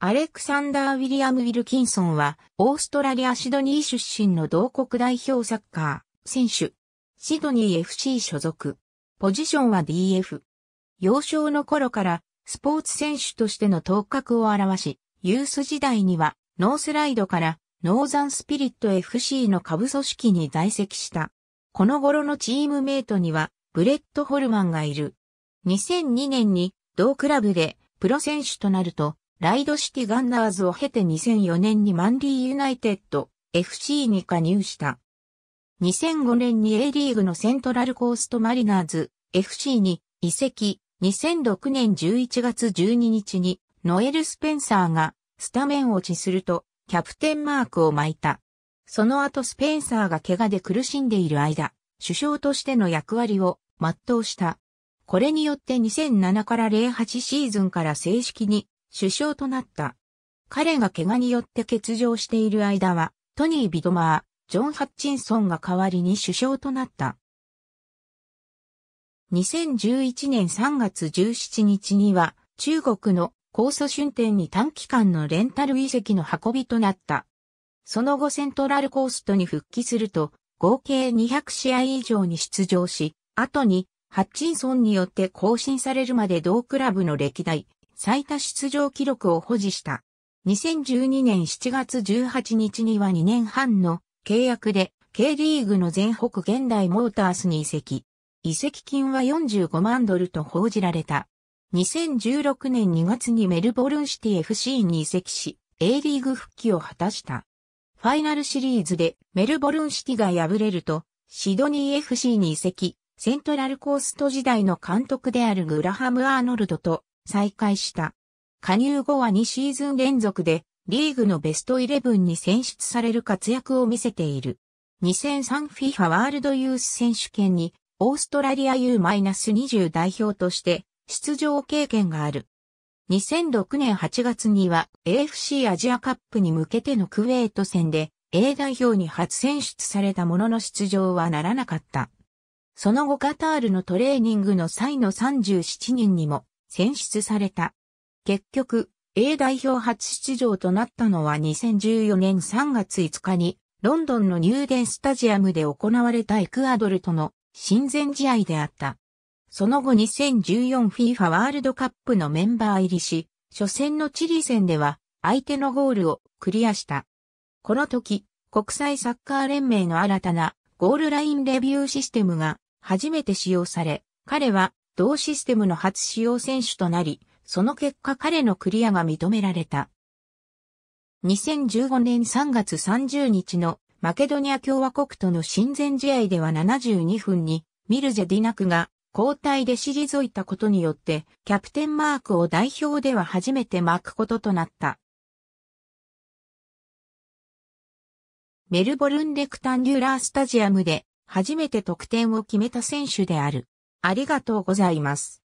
アレクサンダー・ウィリアム・ウィルキンソンは、オーストラリア・シドニー出身の同国代表サッカー、選手。シドニー FC 所属。ポジションは DF。幼少の頃から、スポーツ選手としての頭角を表し、ユース時代には、ノースライドから、ノーザンスピリット FC の下部組織に在籍した。この頃のチームメイトには、ブレット・ホルマンがいる。2002年に、同クラブで、プロ選手となると、ライドシティガンナーズを経て2004年にマンリーユナイテッド FC に加入した。2005年に A リーグのセントラルコーストマリナーズ FC に移籍。2006年11月12日にノエル・スペンサーがスタメン落ちするとキャプテンマークを巻いた。その後スペンサーが怪我で苦しんでいる間、首相としての役割を全うした。これによって2007から08シーズンから正式に首相となった。彼が怪我によって欠場している間は、トニー・ビドマー、ジョン・ハッチンソンが代わりに首相となった。2011年3月17日には、中国の高祖春天に短期間のレンタル遺跡の運びとなった。その後セントラルコーストに復帰すると、合計200試合以上に出場し、後に、ハッチンソンによって更新されるまで同クラブの歴代最多出場記録を保持した。2012年7月18日には2年半の契約で K リーグの全北現代モータースに移籍。移籍金は45万ドルと報じられた。2016年2月にメルボルンシティ FC に移籍し、A リーグ復帰を果たした。ファイナルシリーズでメルボルンシティが敗れると、シドニー FC に移籍、セントラルコースト時代の監督であるグラハム・アーノルドと再開した。加入後は2シーズン連続でリーグのベストイレブンに選出される活躍を見せている。2003FIFA ワールドユース選手権にオーストラリア U-20 代表として出場経験がある。2006年8月には AFC アジアカップに向けてのクウェート戦で A 代表に初選出されたものの出場はならなかった。その後カタールのトレーニングの際の37人にも選出された。結局、A 代表初出場となったのは2014年3月5日に、ロンドンのニューデンスタジアムで行われたエクアドルとの親善試合であった。その後 2014FIFA ワールドカップのメンバー入りし、初戦のチリ戦では相手のゴールをクリアした。この時、国際サッカー連盟の新たなゴールラインレビューシステムが初めて使用され、彼は同システムの初使用選手となり、その結果彼のクリアが認められた。2015年3月30日のマケドニア共和国との親善試合では72分にミルジェディナクが交代で退いたことによってキャプテンマークを代表では初めて巻くこととなった。メルボルンレクタンデュラースタジアムで初めて得点を決めた選手である。ありがとうございます。